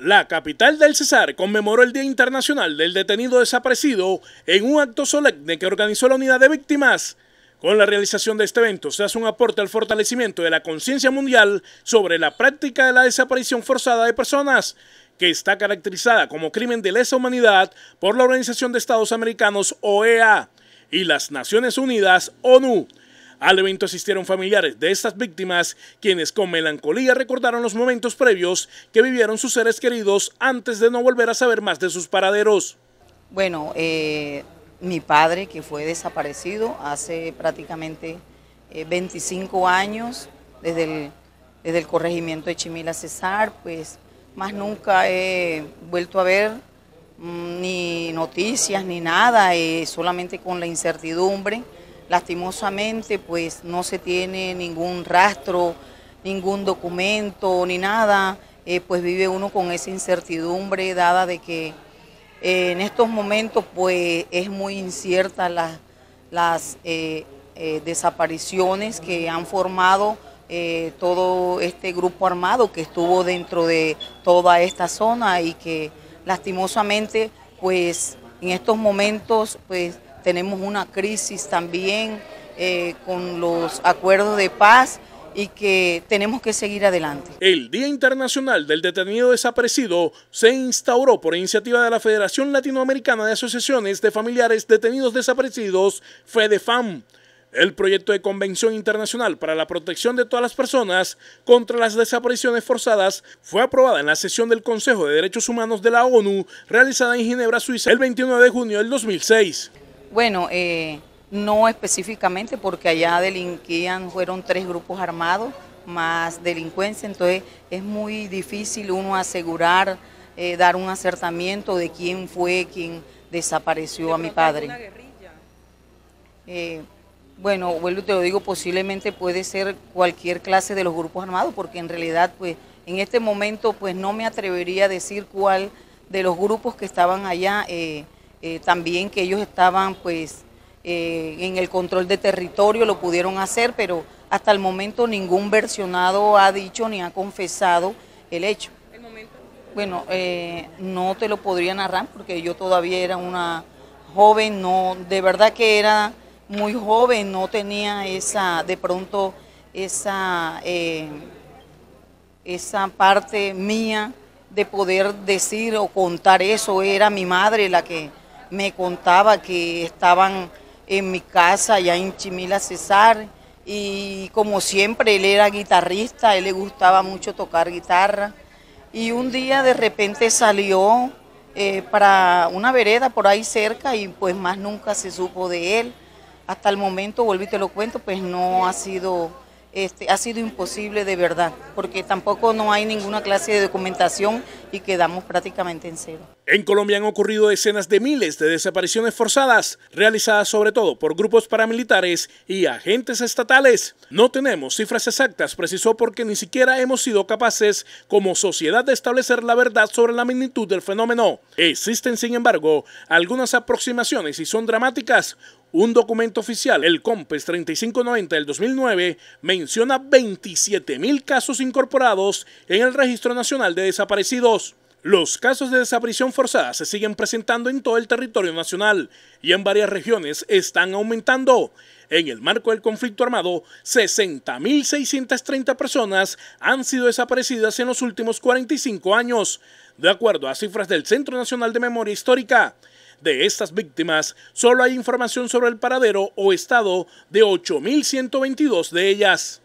La capital del Cesar conmemoró el Día Internacional del Detenido Desaparecido en un acto solemne que organizó la Unidad de Víctimas. Con la realización de este evento se hace un aporte al fortalecimiento de la conciencia mundial sobre la práctica de la desaparición forzada de personas, que está caracterizada como crimen de lesa humanidad por la Organización de Estados Americanos OEA y las Naciones Unidas ONU. Al evento asistieron familiares de estas víctimas, quienes con melancolía recordaron los momentos previos que vivieron sus seres queridos antes de no volver a saber más de sus paraderos. Bueno, eh, mi padre que fue desaparecido hace prácticamente 25 eh, años, desde el, corregimiento de Chimila Cesar, pues más nunca he vuelto a ver mm, ni noticias ni nada, eh, solamente con la incertidumbre. Lastimosamente, pues no se tiene ningún rastro, ningún documento ni nada, eh, pues vive uno con esa incertidumbre dada de que eh, en estos momentos pues es muy incierta las eh, desapariciones que han formado todo este grupo armado que estuvo dentro de toda esta zona y que lastimosamente pues en estos momentos pues tenemos una crisis también eh, con los acuerdos de paz y que tenemos que seguir adelante. El Día Internacional del Detenido Desaparecido se instauró por iniciativa de la Federación Latinoamericana de Asociaciones de Familiares Detenidos Desaparecidos, FEDEFAM. El proyecto de Convención Internacional para la Protección de todas las personas contra las desapariciones forzadas fue aprobada en la sesión del Consejo de Derechos Humanos de la ONU realizada en Ginebra, Suiza, el 21 de junio del 2006. Bueno, eh, no específicamente porque allá delinquían, fueron tres grupos armados más delincuencia, entonces es muy difícil uno asegurar, eh, dar un acertamiento de quién fue quien desapareció a mi padre. Eh, bueno, vuelvo y te lo digo, posiblemente puede ser cualquier clase de los grupos armados, porque en realidad, pues, en este momento, pues, no me atrevería a decir cuál de los grupos que estaban allá. Eh, eh, también que ellos estaban pues eh, en el control de territorio, lo pudieron hacer, pero hasta el momento ningún versionado ha dicho ni ha confesado el hecho. Bueno, eh, no te lo podría narrar porque yo todavía era una joven, no, de verdad que era muy joven, no tenía esa, de pronto, esa, esa parte mía de poder decir o contar eso, era mi madre la que me contaba que estaban en mi casa allá en Chimila Cesar y como siempre él era guitarrista, él le gustaba mucho tocar guitarra y un día de repente salió eh, para una vereda por ahí cerca y pues más nunca se supo de él. Hasta el momento, vuelvo y te lo cuento, pues no ha sido este, ha sido imposible de verdad, porque tampoco no hay ninguna clase de documentación y quedamos prácticamente en cero. En Colombia han ocurrido decenas de miles de desapariciones forzadas, realizadas sobre todo por grupos paramilitares y agentes estatales. No tenemos cifras exactas, precisó, porque ni siquiera hemos sido capaces como sociedad de establecer la verdad sobre la magnitud del fenómeno. Existen, sin embargo, algunas aproximaciones y son dramáticas. Un documento oficial, el COMPES 3590 del 2009, menciona 27.000 casos incorporados en el Registro Nacional de Desaparecidos. Los casos de desaparición forzada se siguen presentando en todo el territorio nacional y en varias regiones están aumentando. En el marco del conflicto armado, 60.630 personas han sido desaparecidas en los últimos 45 años, de acuerdo a cifras del Centro Nacional de Memoria Histórica. De estas víctimas, solo hay información sobre el paradero o estado de 8.122 de ellas.